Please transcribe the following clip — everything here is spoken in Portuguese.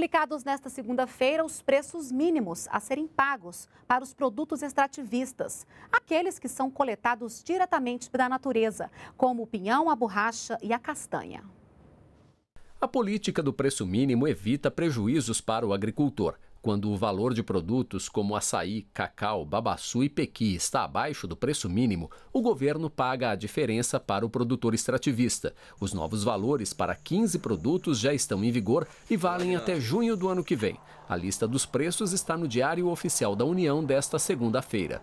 publicados nesta segunda-feira os preços mínimos a serem pagos para os produtos extrativistas, aqueles que são coletados diretamente da natureza, como o pinhão, a borracha e a castanha. A política do preço mínimo evita prejuízos para o agricultor, quando o valor de produtos como açaí, cacau, babaçu e pequi está abaixo do preço mínimo, o governo paga a diferença para o produtor extrativista. Os novos valores para 15 produtos já estão em vigor e valem até junho do ano que vem. A lista dos preços está no Diário Oficial da União desta segunda-feira.